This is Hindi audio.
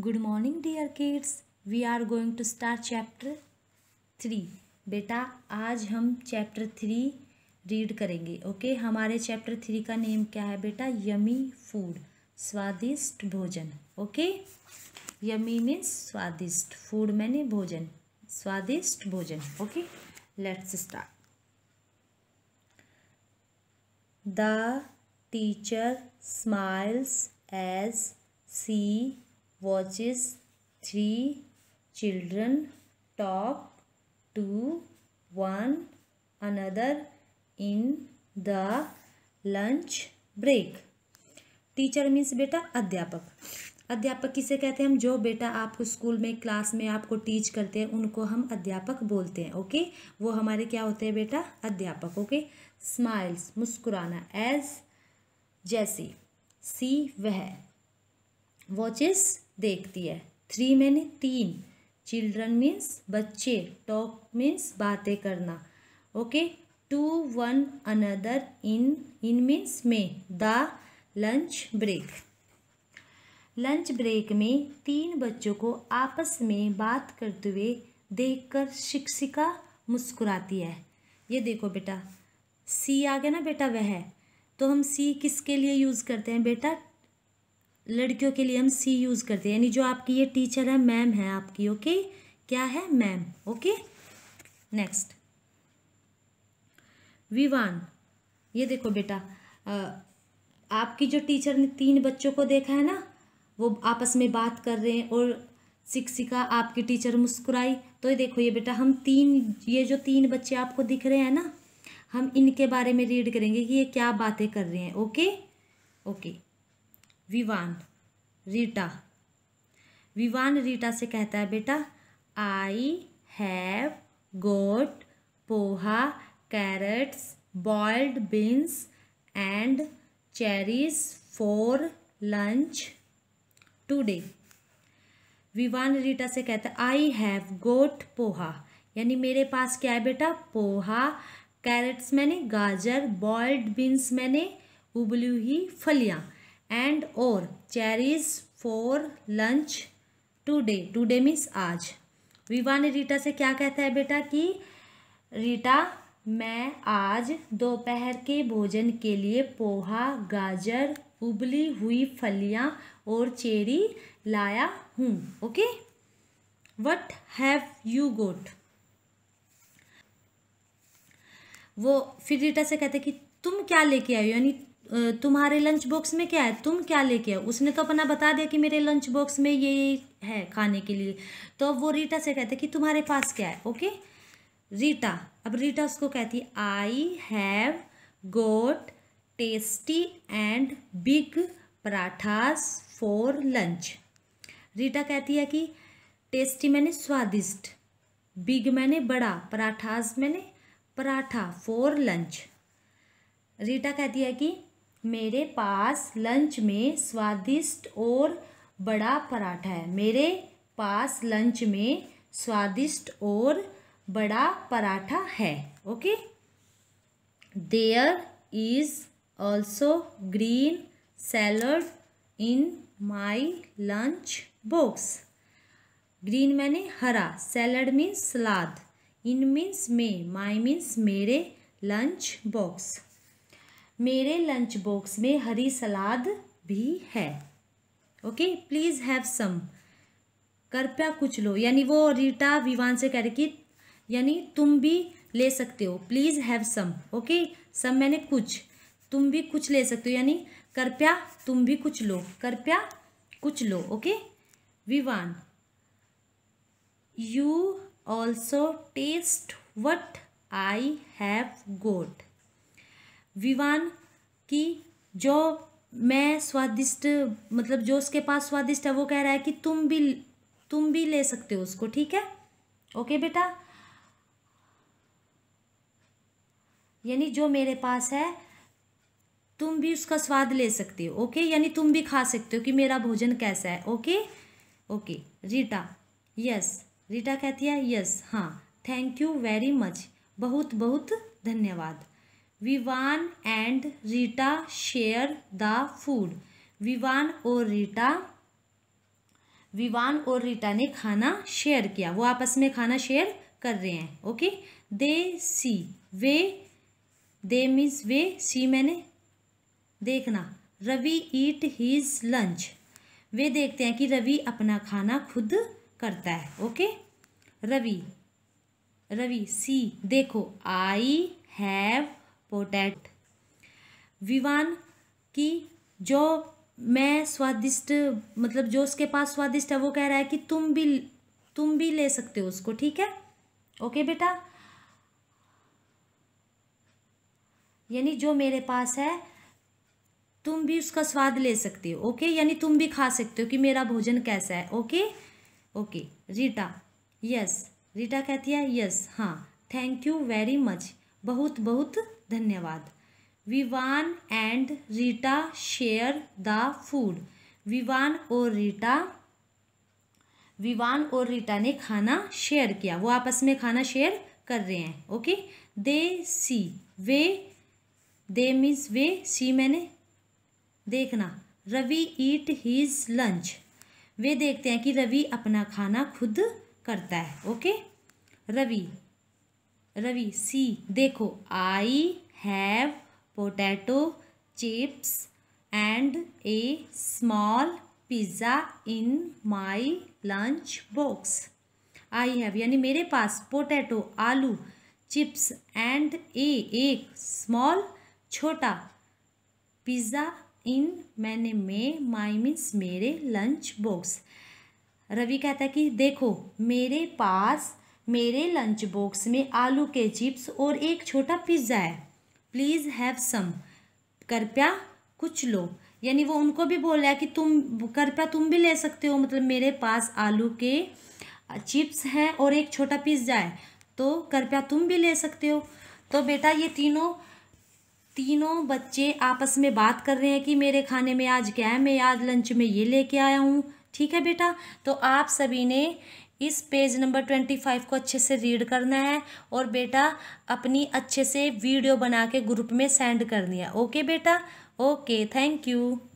Good morning dear kids we are going to start chapter three बेटा आज हम चैप्टर थ्री रीड करेंगे ओके okay? हमारे चैप्टर थ्री का नेम क्या है बेटा यमी फूड स्वादिष्ट भोजन ओके okay? यमी मीन्स स्वादिष्ट फूड मैंने भोजन स्वादिष्ट भोजन okay let's start the teacher smiles as she watches three children talk to one another in the lunch break teacher means बेटा अध्यापक अध्यापक किसे कहते हैं हम जो बेटा आपको स्कूल में क्लास में आपको टीच करते हैं उनको हम अध्यापक बोलते हैं ओके वो हमारे क्या होते हैं बेटा अध्यापक ओके स्माइल्स मुस्कुराना एज जैसी सी वह वॉचिस देखती है थ्री मैंने तीन चिल्ड्रन मीन्स बच्चे टॉक मीन्स बातें करना okay to one another in in means में the lunch break lunch break में तीन बच्चों को आपस में बात करते हुए देखकर शिक्षिका मुस्कुराती है ये देखो बेटा सी आ गया ना बेटा वह तो हम सी किसके लिए यूज़ करते हैं बेटा लड़कियों के लिए हम सी यूज़ करते हैं यानी जो आपकी ये टीचर है मैम है आपकी ओके क्या है मैम ओके नेक्स्ट विवान ये देखो बेटा आपकी जो टीचर ने तीन बच्चों को देखा है ना वो आपस में बात कर रहे हैं और शिक्षिका आपकी टीचर मुस्कुराई तो ये देखो ये बेटा हम तीन ये जो तीन बच्चे आपको दिख रहे हैं ना हम इनके बारे में रीड करेंगे कि ये क्या बातें कर रहे हैं ओके ओके विवान रीटा विवान रीटा से कहता है बेटा I have got poha carrots boiled beans and cherries for lunch today Vivaan Rita से कहता है आई हैव गोट पोहा यानी मेरे पास क्या है बेटा पोहा कैरेट्स मैंने गाजर बॉयल्ड बीन्स मैंने उबली हुई फलियाँ एंड और cherries for lunch today today means आज विवा ने रीटा से क्या कहता है बेटा कि रीटा मैं आज दोपहर के भोजन के लिए पोहा गाजर उबली हुई फलियां और चेरी लाया हूँ okay what have you got वो फिर रीटा से कहते कि तुम क्या लेके आयो यानी तुम्हारे लंच बॉक्स में क्या है तुम क्या लेके आओ उसने तो अपना बता दिया कि मेरे लंच बॉक्स में ये है खाने के लिए तो अब वो रीटा से कहते कि तुम्हारे पास क्या है ओके रीटा अब रीटा उसको कहती है I have got tasty and big parathas for lunch Rita कहती है कि टेस्टी मैंने स्वादिष्ट बिग मैंने बड़ा पराठास मैंने पराठा फॉर लंच रीटा कहती है कि मेरे पास लंच में स्वादिष्ट और बड़ा पराठा है मेरे पास लंच में स्वादिष्ट और बड़ा पराठा है okay there is also green salad in my lunch box green मैंने हरा सैलड मीन्स सलाद इन मीन्स में माई मीन्स मेरे लंच बॉक्स मेरे लंच बॉक्स में हरी सलाद भी है ओके प्लीज़ हैव सम कृपया कुछ लो यानी वो रीटा विवान से कह रही कि यानी तुम भी ले सकते हो please have some okay some मैंने कुछ तुम भी कुछ ले सकते हो यानी कृपया तुम भी कुछ लो कृपया कुछ लो okay Vivaan you also taste what I have got Vivaan की जो मैं स्वादिष्ट मतलब जो उसके पास स्वादिष्ट है वो कह रहा है कि तुम भी तुम भी ले सकते हो उसको ठीक है ओके बेटा यानी जो मेरे पास है तुम भी उसका स्वाद ले सकते हो ओके यानी तुम भी खा सकते हो कि मेरा भोजन कैसा है okay okay Rita yes Rita कहती है यस हाँ थैंक यू वेरी मच बहुत बहुत धन्यवाद Vivaan and Rita share the food Vivaan और रीटा विवान और रीटा ने खाना शेयर किया वो आपस में खाना शेयर कर रहे हैं ओके दे सी वे दे मीन्स वे सी मैंने देखना रवि ईट हीज लंच वे देखते हैं कि रवि अपना खाना खुद करता है ओके रवि रवि सी देखो आई हैव पोटैट विवान की जो मैं स्वादिष्ट मतलब जो उसके पास स्वादिष्ट है वो कह रहा है कि तुम भी तुम भी ले सकते हो उसको ठीक है ओके बेटा यानी जो मेरे पास है तुम भी उसका स्वाद ले सकते हो ओके यानी तुम भी खा सकते हो कि मेरा भोजन कैसा है okay okay Rita yes Rita कहती है यस हाँ थैंक यू वेरी मच बहुत बहुत धन्यवाद Vivaan and Rita share the food Vivaan और रीटा विवान और रीटा ने खाना शेयर किया वो आपस में खाना शेयर कर रहे हैं ओके दे सी वे दे मीन्स वे सी मैंने देखना रवि ईट हीज लंच वे देखते हैं कि रवि अपना खाना खुद करता है ओके रवि रवि सी देखो I have potato chips and a small pizza in my lunch box I have यानी मेरे पास पोटैटो आलू चिप्स एंड ए एक स्मॉल छोटा पिज़्ज़ा इन मैंने में माई मीन्स मेरे लंच बॉक्स रवि कहता है कि देखो मेरे पास मेरे लंच बॉक्स में आलू के चिप्स और एक छोटा पिज़्ज़ा है प्लीज़ हैव सम कृपया कुछ लो यानी वो उनको भी बोल रहा है कि तुम कृपया तुम भी ले सकते हो मतलब मेरे पास आलू के चिप्स हैं और एक छोटा पिज़्ज़ा है तो कृपया तुम भी ले सकते हो तो बेटा ये तीनों तीनों बच्चे आपस में बात कर रहे हैं कि मेरे खाने में आज क्या है मैं आज लंच में ये लेके आया हूँ ठीक है बेटा तो आप सभी ने इस पेज नंबर ट्वेंटी फाइव को अच्छे से रीड करना है और बेटा अपनी अच्छे से वीडियो बना के ग्रुप में सेंड करनी है ओके बेटा ओके थैंक यू